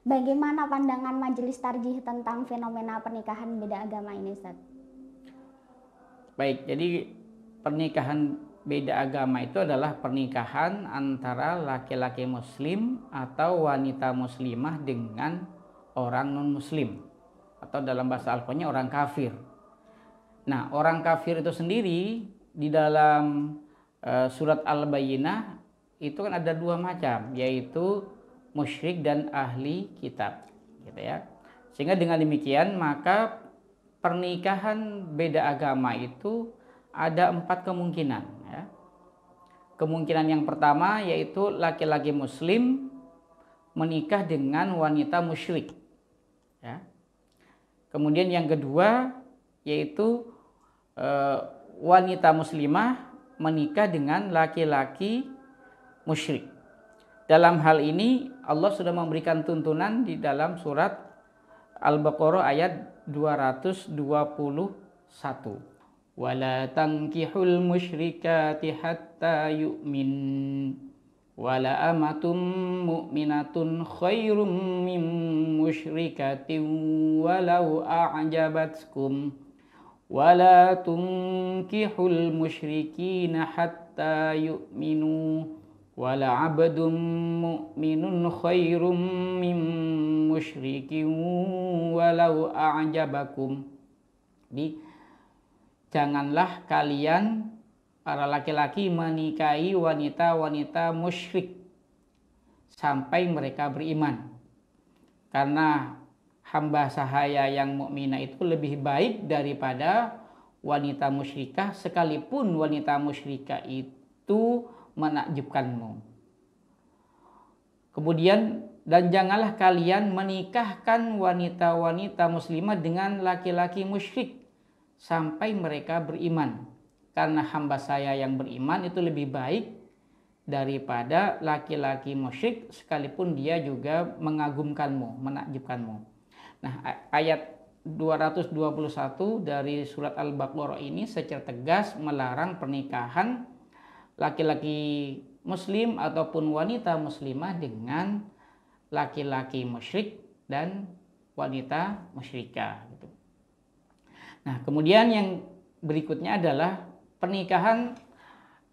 Bagaimana pandangan Majelis Tarjih tentang fenomena pernikahan beda agama ini, Ustaz? Baik, jadi pernikahan beda agama itu adalah pernikahan antara laki-laki muslim atau wanita muslimah dengan orang non-muslim atau dalam bahasa al orang kafir. Nah, orang kafir itu sendiri di dalam uh, surat Al-Bayyinah itu kan ada dua macam, yaitu musyrik dan ahli kitab gitu ya sehingga dengan demikian maka pernikahan beda agama itu ada empat kemungkinan ya. kemungkinan yang pertama yaitu laki-laki muslim menikah dengan wanita musyrik ya. kemudian yang kedua yaitu e, wanita muslimah menikah dengan laki-laki musyrik dalam hal ini Allah sudah memberikan tuntunan di dalam surat Al-Baqarah ayat 221 wala tankihul musyrikati hatta yu'min wala amatum mu'minatun khairum min musyrikatin walau a'jabatkum wala tunkihul musyrikina hatta yu'minu wala abdum mu'minun khairum min musyrikin walau a'jabakum janganlah kalian para laki-laki menikahi wanita-wanita musyrik sampai mereka beriman karena hamba sahaya yang mukminah itu lebih baik daripada wanita musyrikah sekalipun wanita musyrikah itu menakjubkanmu. Kemudian dan janganlah kalian menikahkan wanita-wanita muslimah dengan laki-laki musyrik sampai mereka beriman. Karena hamba saya yang beriman itu lebih baik daripada laki-laki musyrik sekalipun dia juga mengagumkanmu, menakjubkanmu. Nah, ayat 221 dari surat Al-Baqarah ini secara tegas melarang pernikahan laki-laki muslim ataupun wanita muslimah dengan laki-laki musyrik dan wanita musyrika gitu. Nah, kemudian yang berikutnya adalah pernikahan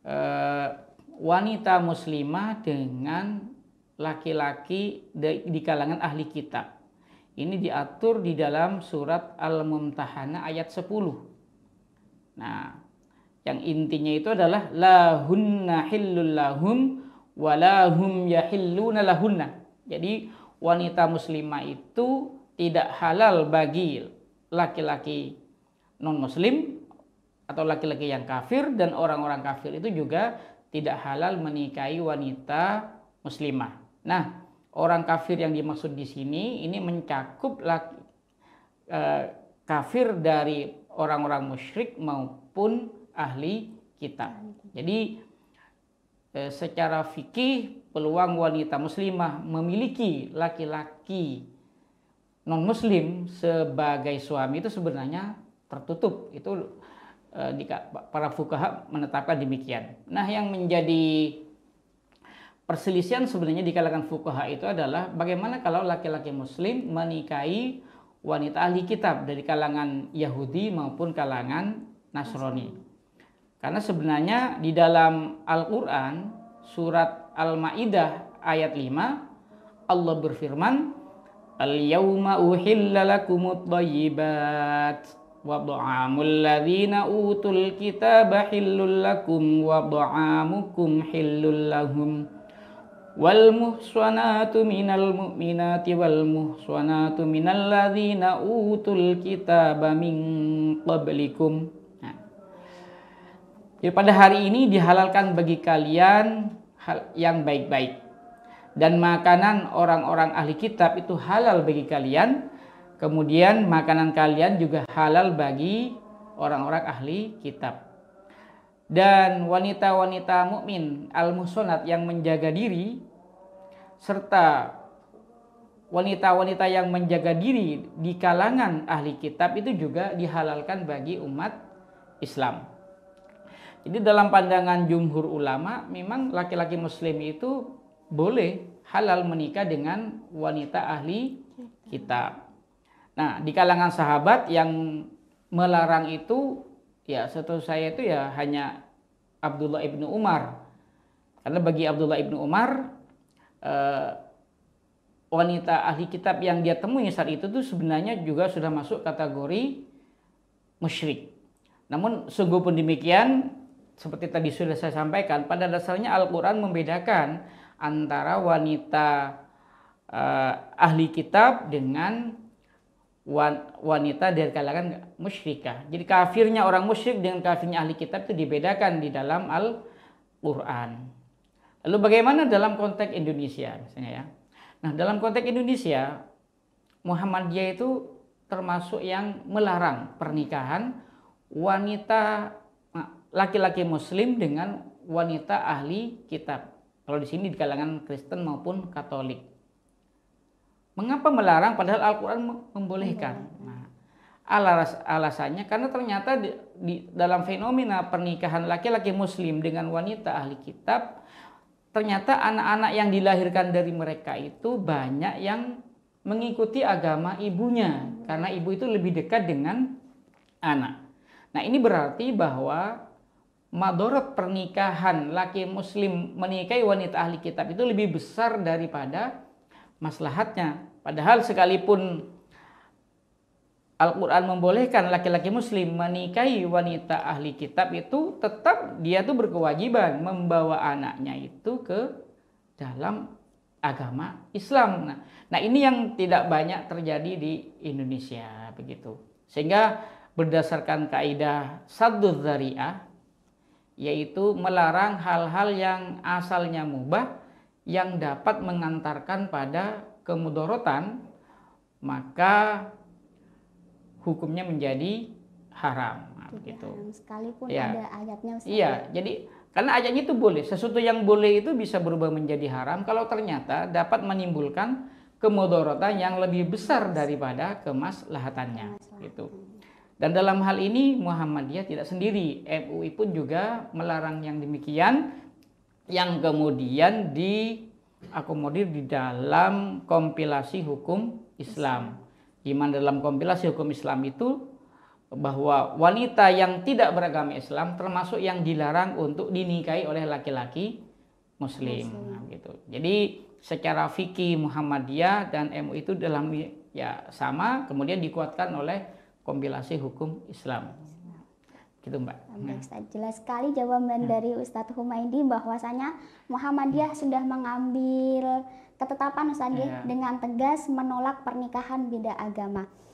eh, wanita muslimah dengan laki-laki di, di kalangan ahli kitab. Ini diatur di dalam surat Al-Mumtahanah ayat 10. Nah, yang intinya itu adalah lahunna hillul lahum walahum yahilluna lahunna. Jadi wanita muslimah itu tidak halal bagi laki-laki non muslim atau laki-laki yang kafir dan orang-orang kafir itu juga tidak halal menikahi wanita muslimah. Nah, orang kafir yang dimaksud di sini ini mencakup laki, eh, kafir dari orang-orang musyrik maupun ahli kitab Jadi e, secara fikih peluang wanita muslimah memiliki laki-laki non muslim sebagai suami itu sebenarnya tertutup. Itu e, para fukaha menetapkan demikian. Nah, yang menjadi perselisihan sebenarnya di kalangan fukaha itu adalah bagaimana kalau laki-laki muslim menikahi wanita ahli kitab dari kalangan Yahudi maupun kalangan Nasrani. Karena sebenarnya di dalam Al-Quran surat Al-Ma'idah ayat 5 Allah berfirman Al-yawma uhillalakumut lakumut tayyibat wa ta'amul utul kitab hillulakum lakum wa wal muhsanatu minal mu'minati wal muhsanatu minal ladhina utul kitab min qablikum jadi ya, pada hari ini dihalalkan bagi kalian hal yang baik-baik. Dan makanan orang-orang ahli kitab itu halal bagi kalian. Kemudian makanan kalian juga halal bagi orang-orang ahli kitab. Dan wanita-wanita mukmin al-musonat yang menjaga diri serta wanita-wanita yang menjaga diri di kalangan ahli kitab itu juga dihalalkan bagi umat Islam. Jadi dalam pandangan jumhur ulama memang laki-laki muslim itu boleh halal menikah dengan wanita ahli kitab. Nah, di kalangan sahabat yang melarang itu ya satu saya itu ya hanya Abdullah ibnu Umar. Karena bagi Abdullah ibnu Umar eh, wanita ahli kitab yang dia temui saat itu tuh sebenarnya juga sudah masuk kategori musyrik. Namun sungguh pun demikian seperti tadi sudah saya sampaikan, pada dasarnya Al-Quran membedakan antara wanita eh, ahli kitab dengan wanita dari kalangan musyrikah. Jadi kafirnya orang musyrik dengan kafirnya ahli kitab itu dibedakan di dalam Al-Quran. Lalu bagaimana dalam konteks Indonesia misalnya ya? Nah dalam konteks Indonesia Muhammadiyah itu termasuk yang melarang pernikahan wanita laki-laki muslim dengan wanita ahli kitab. Kalau di sini di kalangan Kristen maupun Katolik. Mengapa melarang padahal Al-Qur'an membolehkan? Nah, alasannya karena ternyata di, di dalam fenomena pernikahan laki-laki muslim dengan wanita ahli kitab ternyata anak-anak yang dilahirkan dari mereka itu banyak yang mengikuti agama ibunya karena ibu itu lebih dekat dengan anak. Nah, ini berarti bahwa madorot pernikahan laki muslim menikahi wanita ahli kitab itu lebih besar daripada maslahatnya. Padahal sekalipun Al-Quran membolehkan laki-laki muslim menikahi wanita ahli kitab itu tetap dia tuh berkewajiban membawa anaknya itu ke dalam agama Islam. Nah, nah ini yang tidak banyak terjadi di Indonesia begitu. Sehingga berdasarkan kaidah sadu zariah yaitu melarang hal-hal yang asalnya mubah yang dapat mengantarkan pada kemudorotan maka hukumnya menjadi haram nah, gitu. sekalipun ya. ada ayatnya Iya, jadi karena ayatnya itu boleh, sesuatu yang boleh itu bisa berubah menjadi haram kalau ternyata dapat menimbulkan kemudorotan yang lebih besar daripada kemaslahatannya gitu. Dan dalam hal ini Muhammadiyah tidak sendiri, MUI pun juga melarang yang demikian yang kemudian diakomodir di dalam kompilasi hukum Islam. Di mana dalam kompilasi hukum Islam itu bahwa wanita yang tidak beragama Islam termasuk yang dilarang untuk dinikahi oleh laki-laki muslim. muslim. Nah, gitu. Jadi secara fikih Muhammadiyah dan MUI itu dalam ya sama kemudian dikuatkan oleh kompilasi hukum Islam. Gitu Mbak. Ustaz. Jelas sekali jawaban hmm. dari Ustadz Humaidi bahwasanya Muhammadiyah hmm. sudah mengambil ketetapan Ustaz yeah. Iya. dengan tegas menolak pernikahan beda agama.